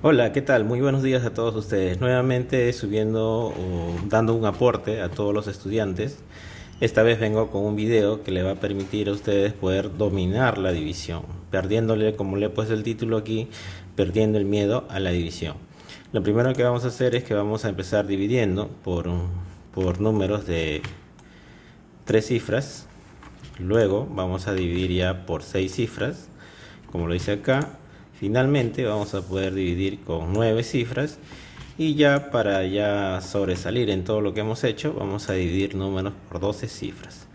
Hola, ¿qué tal? Muy buenos días a todos ustedes. Nuevamente subiendo o dando un aporte a todos los estudiantes. Esta vez vengo con un video que le va a permitir a ustedes poder dominar la división, perdiéndole, como le he puesto el título aquí, perdiendo el miedo a la división. Lo primero que vamos a hacer es que vamos a empezar dividiendo por, por números de tres cifras. Luego vamos a dividir ya por seis cifras, como lo dice acá, Finalmente vamos a poder dividir con nueve cifras y ya para ya sobresalir en todo lo que hemos hecho vamos a dividir números por 12 cifras.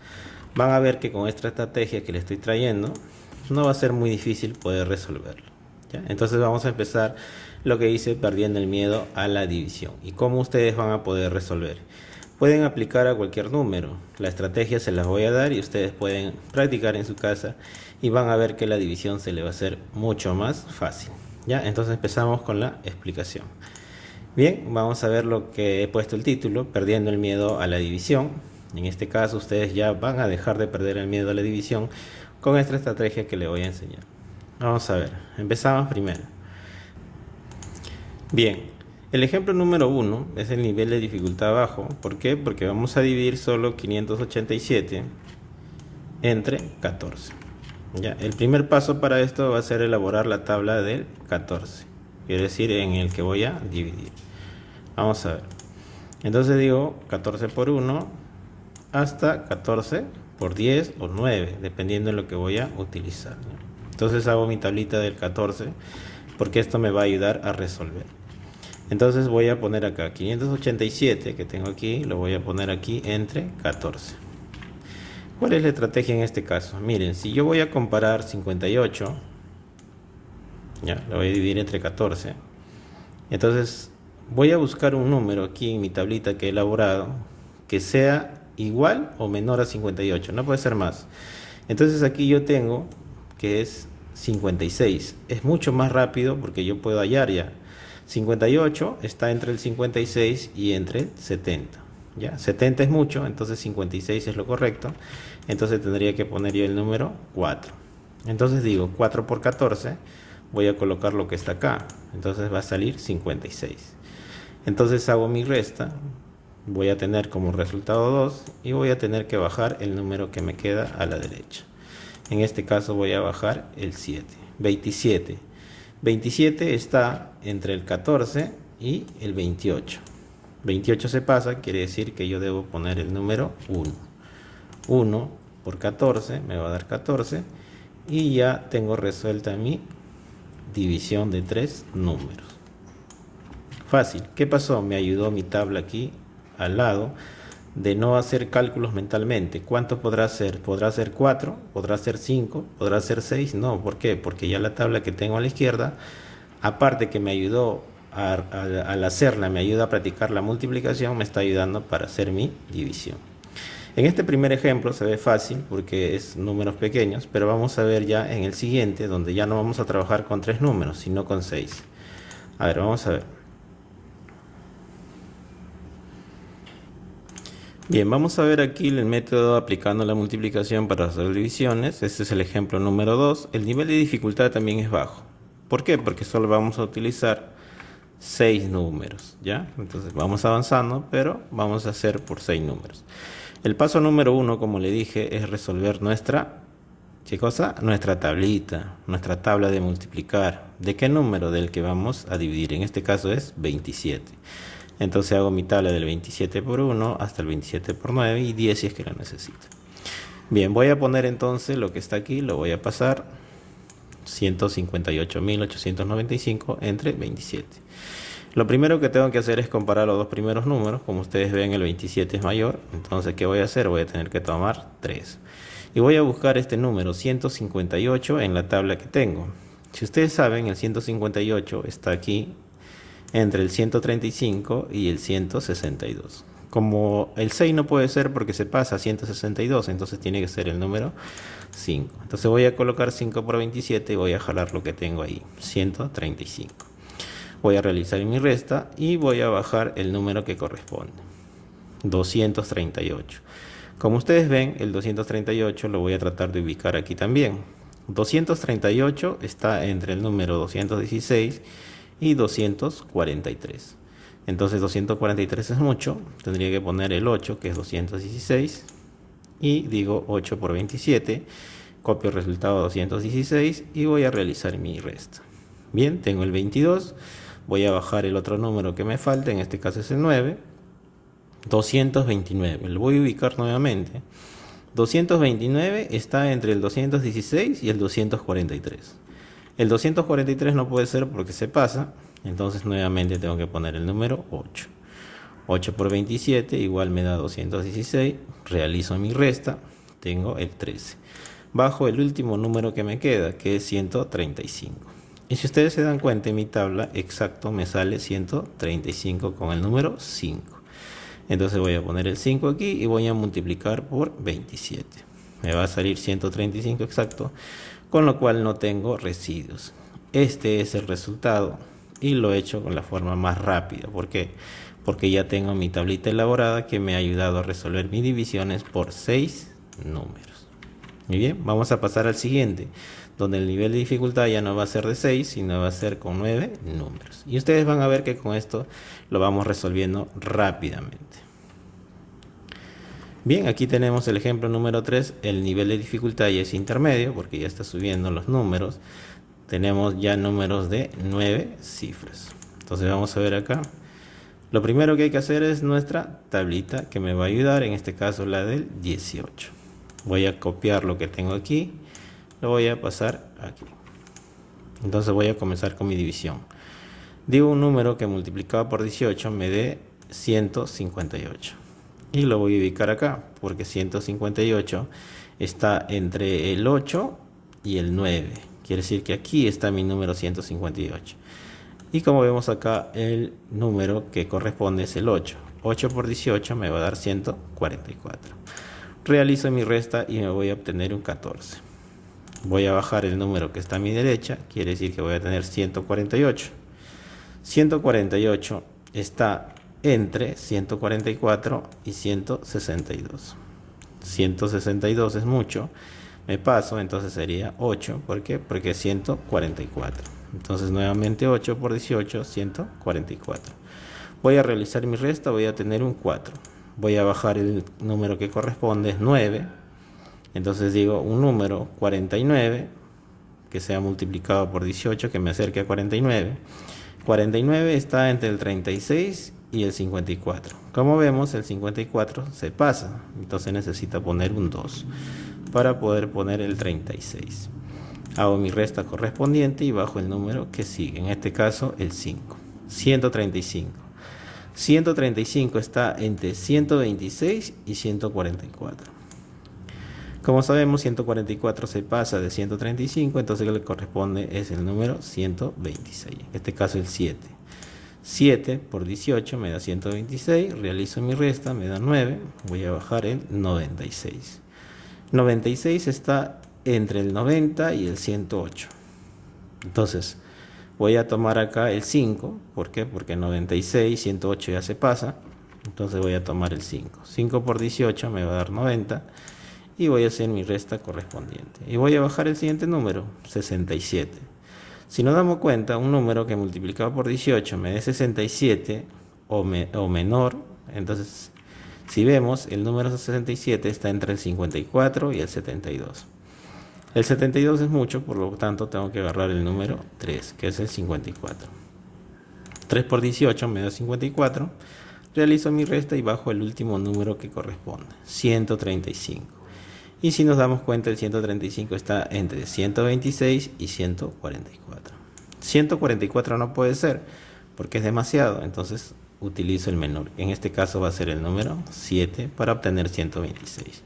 Van a ver que con esta estrategia que le estoy trayendo no va a ser muy difícil poder resolverlo. Entonces vamos a empezar lo que hice perdiendo el miedo a la división y cómo ustedes van a poder resolver. Pueden aplicar a cualquier número. La estrategia se las voy a dar y ustedes pueden practicar en su casa y van a ver que la división se le va a hacer mucho más fácil. ¿ya? Entonces empezamos con la explicación. Bien, vamos a ver lo que he puesto el título, perdiendo el miedo a la división. En este caso ustedes ya van a dejar de perder el miedo a la división con esta estrategia que le voy a enseñar. Vamos a ver, empezamos primero. Bien, el ejemplo número uno es el nivel de dificultad bajo. ¿Por qué? Porque vamos a dividir solo 587 entre 14 el primer paso para esto va a ser elaborar la tabla del 14, quiere decir en el que voy a dividir. Vamos a ver. Entonces digo 14 por 1 hasta 14 por 10 o 9, dependiendo de lo que voy a utilizar. Entonces hago mi tablita del 14 porque esto me va a ayudar a resolver. Entonces voy a poner acá 587 que tengo aquí, lo voy a poner aquí entre 14. ¿Cuál es la estrategia en este caso? Miren, si yo voy a comparar 58, ya, lo voy a dividir entre 14. Entonces, voy a buscar un número aquí en mi tablita que he elaborado que sea igual o menor a 58, no puede ser más. Entonces aquí yo tengo que es 56, es mucho más rápido porque yo puedo hallar ya. 58 está entre el 56 y entre el 70. 70 es mucho, entonces 56 es lo correcto. Entonces tendría que poner yo el número 4. Entonces digo 4 por 14, voy a colocar lo que está acá. Entonces va a salir 56. Entonces hago mi resta, voy a tener como resultado 2 y voy a tener que bajar el número que me queda a la derecha. En este caso voy a bajar el 7, 27. 27 está entre el 14 y el 28. 28 se pasa, quiere decir que yo debo poner el número 1. 1 por 14 me va a dar 14 y ya tengo resuelta mi división de 3 números. Fácil. ¿Qué pasó? Me ayudó mi tabla aquí al lado de no hacer cálculos mentalmente. ¿Cuánto podrá ser? ¿Podrá ser 4? ¿Podrá ser 5? ¿Podrá ser 6? No, ¿por qué? Porque ya la tabla que tengo a la izquierda, aparte que me ayudó al, hacerla me ayuda a practicar la multiplicación, me está ayudando para hacer mi división. En este primer ejemplo se ve fácil porque es números pequeños, pero vamos a ver ya en el siguiente donde ya no vamos a trabajar con tres números, sino con seis. A ver, vamos a ver. Bien, vamos a ver aquí el método aplicando la multiplicación para hacer divisiones. Este es el ejemplo número 2. El nivel de dificultad también es bajo. ¿Por qué? Porque solo vamos a utilizar seis números, ¿ya? Entonces vamos avanzando, pero vamos a hacer por seis números. El paso número uno, como le dije, es resolver nuestra, ¿qué cosa? Nuestra tablita, nuestra tabla de multiplicar. ¿De qué número? Del que vamos a dividir. En este caso es 27. Entonces hago mi tabla del 27 por 1 hasta el 27 por 9 y 10 si es que la necesito. Bien, voy a poner entonces lo que está aquí, lo voy a pasar 158.895 entre 27. Lo primero que tengo que hacer es comparar los dos primeros números. Como ustedes ven, el 27 es mayor. Entonces, ¿qué voy a hacer? Voy a tener que tomar 3. Y voy a buscar este número 158 en la tabla que tengo. Si ustedes saben, el 158 está aquí entre el 135 y el 162 como el 6 no puede ser porque se pasa a 162, entonces tiene que ser el número 5. Entonces voy a colocar 5 por 27 y voy a jalar lo que tengo ahí, 135. Voy a realizar mi resta y voy a bajar el número que corresponde, 238. Como ustedes ven, el 238 lo voy a tratar de ubicar aquí también. 238 está entre el número 216 y 243. Entonces 243 es mucho, tendría que poner el 8, que es 216, y digo 8 por 27, copio el resultado 216 y voy a realizar mi resta. Bien, tengo el 22, voy a bajar el otro número que me falta, en este caso es el 9, 229, lo voy a ubicar nuevamente. 229 está entre el 216 y el 243. El 243 no puede ser porque se pasa, entonces nuevamente tengo que poner el número 8. 8 por 27 igual me da 216. Realizo mi resta. Tengo el 13. Bajo el último número que me queda, que es 135. Y si ustedes se dan cuenta, en mi tabla exacto me sale 135 con el número 5. Entonces voy a poner el 5 aquí y voy a multiplicar por 27. Me va a salir 135 exacto, con lo cual no tengo residuos. Este es el resultado y lo he hecho con la forma más rápida. ¿Por qué? Porque ya tengo mi tablita elaborada que me ha ayudado a resolver mis divisiones por 6 números. Muy bien, vamos a pasar al siguiente, donde el nivel de dificultad ya no va a ser de 6, sino va a ser con 9 números. Y ustedes van a ver que con esto lo vamos resolviendo rápidamente. Bien, aquí tenemos el ejemplo número 3, el nivel de dificultad ya es intermedio, porque ya está subiendo los números tenemos ya números de 9 cifras. Entonces vamos a ver acá. Lo primero que hay que hacer es nuestra tablita que me va a ayudar, en este caso la del 18. Voy a copiar lo que tengo aquí, lo voy a pasar aquí. Entonces voy a comenzar con mi división. Digo un número que multiplicado por 18 me dé 158. Y lo voy a ubicar acá, porque 158 está entre el 8 y el 9. Quiere decir que aquí está mi número 158. Y como vemos acá, el número que corresponde es el 8. 8 por 18 me va a dar 144. Realizo mi resta y me voy a obtener un 14. Voy a bajar el número que está a mi derecha, quiere decir que voy a tener 148. 148 está entre 144 y 162. 162 es mucho me paso, entonces sería 8. ¿Por qué? Porque 144. Entonces nuevamente 8 por 18, 144. Voy a realizar mi resta, voy a tener un 4. Voy a bajar el número que corresponde, es 9. Entonces digo un número 49 que sea multiplicado por 18 que me acerque a 49. 49 está entre el 36 y el 54. Como vemos, el 54 se pasa, entonces necesita poner un 2 para poder poner el 36. Hago mi resta correspondiente y bajo el número que sigue, en este caso el 5. 135. 135 está entre 126 y 144. Como sabemos, 144 se pasa de 135, entonces lo que le corresponde es el número 126, en este caso el 7. 7 por 18 me da 126, realizo mi resta, me da 9, voy a bajar el 96. 96 está entre el 90 y el 108. Entonces, voy a tomar acá el 5. ¿Por qué? Porque 96, 108 ya se pasa. Entonces voy a tomar el 5. 5 por 18 me va a dar 90. Y voy a hacer mi resta correspondiente. Y voy a bajar el siguiente número, 67. Si no damos cuenta, un número que multiplicado por 18 me dé 67 o menor, entonces si vemos, el número 67 está entre el 54 y el 72. El 72 es mucho, por lo tanto tengo que agarrar el número 3, que es el 54. 3 por 18 me da 54. Realizo mi resta y bajo el último número que corresponde, 135. Y si nos damos cuenta, el 135 está entre 126 y 144. 144 no puede ser, porque es demasiado, entonces utilizo el menor. En este caso va a ser el número 7 para obtener 126.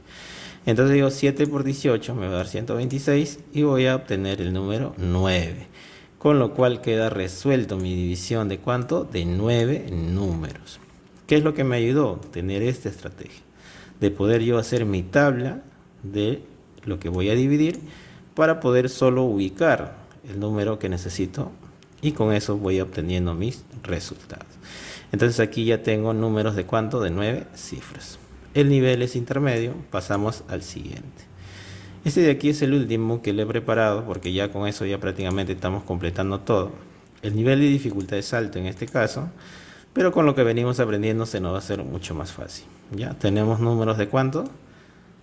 Entonces digo 7 por 18 me va a dar 126 y voy a obtener el número 9. Con lo cual queda resuelto mi división de cuánto? De 9 números. ¿Qué es lo que me ayudó? Tener esta estrategia. De poder yo hacer mi tabla de lo que voy a dividir para poder solo ubicar el número que necesito y con eso voy obteniendo mis resultados. Entonces aquí ya tengo números de cuánto, de nueve cifras. El nivel es intermedio, pasamos al siguiente. Este de aquí es el último que le he preparado porque ya con eso ya prácticamente estamos completando todo. El nivel de dificultad es alto en este caso, pero con lo que venimos aprendiendo se nos va a hacer mucho más fácil. Ya tenemos números de cuánto?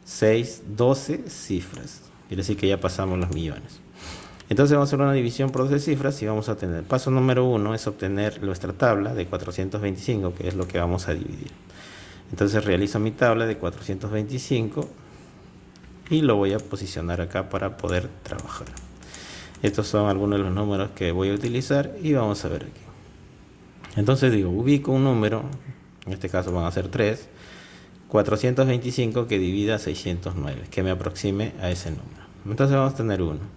6, 12 cifras. Quiere decir que ya pasamos los millones. Entonces vamos a hacer una división por 12 cifras y vamos a tener, paso número uno es obtener nuestra tabla de 425, que es lo que vamos a dividir. Entonces realizo mi tabla de 425 y lo voy a posicionar acá para poder trabajar. Estos son algunos de los números que voy a utilizar y vamos a ver aquí. Entonces digo, ubico un número, en este caso van a ser 3, 425 que divida 609, que me aproxime a ese número. Entonces vamos a tener 1.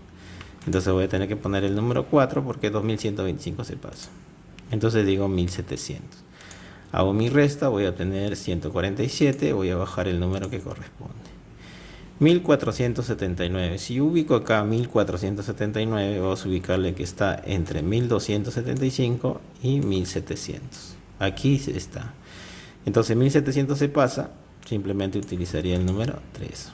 Entonces voy a tener que poner el número 4 porque 2125 se pasa. Entonces digo 1700. Hago mi resta, voy a tener 147, voy a bajar el número que corresponde. 1479. Si ubico acá 1479, vamos a ubicarle que está entre 1275 y 1700. Aquí está. Entonces 1700 se pasa, simplemente utilizaría el número 3.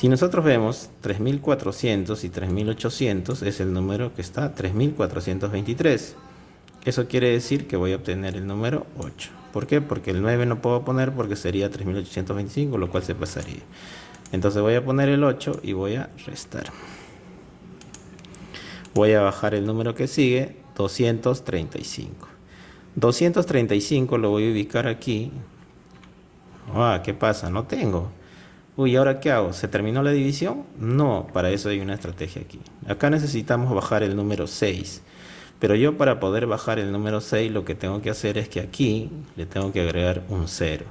Si nosotros vemos 3400 y 3800 es el número que está 3423. Eso quiere decir que voy a obtener el número 8. ¿Por qué? Porque el 9 no puedo poner porque sería 3825, lo cual se pasaría. Entonces voy a poner el 8 y voy a restar. Voy a bajar el número que sigue, 235. 235 lo voy a ubicar aquí. Ah, ¿qué pasa? No tengo uy, ¿ahora qué hago? ¿Se terminó la división? No, para eso hay una estrategia aquí. Acá necesitamos bajar el número 6. Pero yo para poder bajar el número 6 lo que tengo que hacer es que aquí le tengo que agregar un 0.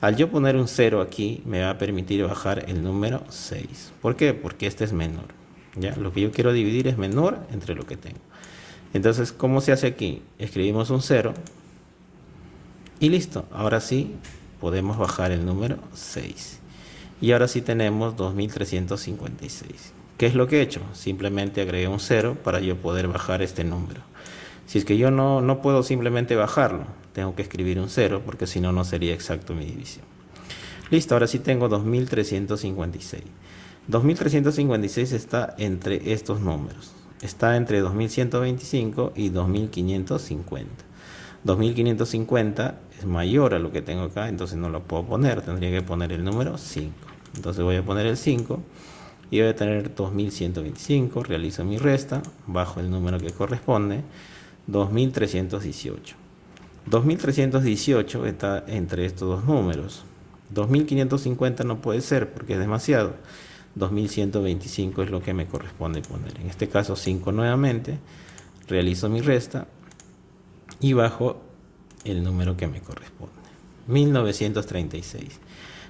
Al yo poner un 0 aquí me va a permitir bajar el número 6. ¿Por qué? Porque este es menor. ¿ya? Lo que yo quiero dividir es menor entre lo que tengo. Entonces, ¿cómo se hace aquí? Escribimos un 0 y listo. Ahora sí podemos bajar el número 6. Y ahora sí tenemos 2356. ¿Qué es lo que he hecho? Simplemente agregué un 0 para yo poder bajar este número. Si es que yo no, no puedo simplemente bajarlo, tengo que escribir un 0 porque si no, no sería exacto mi división. Listo, ahora sí tengo 2356. 2356 está entre estos números. Está entre 2125 y 2550. 2550 es mayor a lo que tengo acá, entonces no lo puedo poner, tendría que poner el número 5. Entonces voy a poner el 5 y voy a tener 2125. Realizo mi resta bajo el número que corresponde. 2318. 2318 está entre estos dos números. 2550 no puede ser porque es demasiado. 2125 es lo que me corresponde poner. En este caso 5 nuevamente. Realizo mi resta y bajo el número que me corresponde. 1936.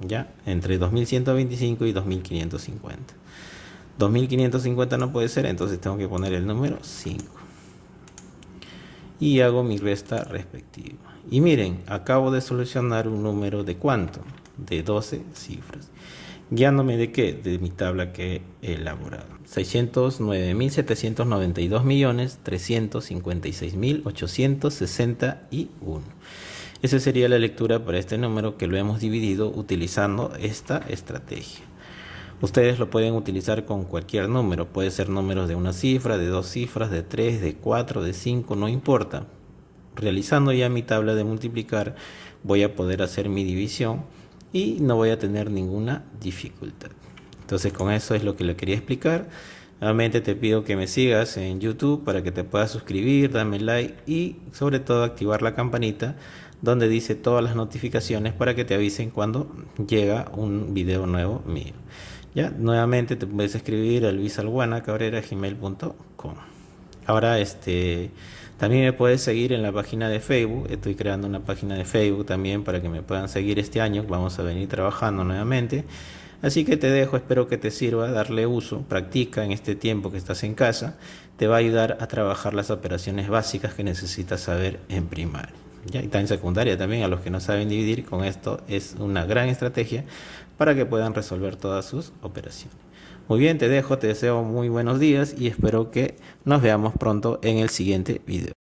¿ya? Entre 2125 y 2550. 2550 no puede ser, entonces tengo que poner el número 5. Y hago mi resta respectiva. Y miren, acabo de solucionar un número de cuánto? De 12 cifras. Guiándome de qué? De mi tabla que he elaborado. 609.792.356.861. Esa sería la lectura para este número que lo hemos dividido utilizando esta estrategia. Ustedes lo pueden utilizar con cualquier número, puede ser números de una cifra, de dos cifras, de tres, de cuatro, de cinco, no importa. Realizando ya mi tabla de multiplicar, voy a poder hacer mi división y no voy a tener ninguna dificultad. Entonces con eso es lo que le quería explicar. Nuevamente te pido que me sigas en YouTube para que te puedas suscribir, dame like y sobre todo activar la campanita donde dice todas las notificaciones para que te avisen cuando llega un video nuevo mío. Ya, nuevamente te puedes escribir a gmail.com. Ahora, este, también me puedes seguir en la página de Facebook. Estoy creando una página de Facebook también para que me puedan seguir este año. Vamos a venir trabajando nuevamente. Así que te dejo, espero que te sirva, darle uso, practica en este tiempo que estás en casa. Te va a ayudar a trabajar las operaciones básicas que necesitas saber en primaria y también secundaria también a los que no saben dividir, con esto es una gran estrategia para que puedan resolver todas sus operaciones. Muy bien, te dejo, te deseo muy buenos días y espero que nos veamos pronto en el siguiente video.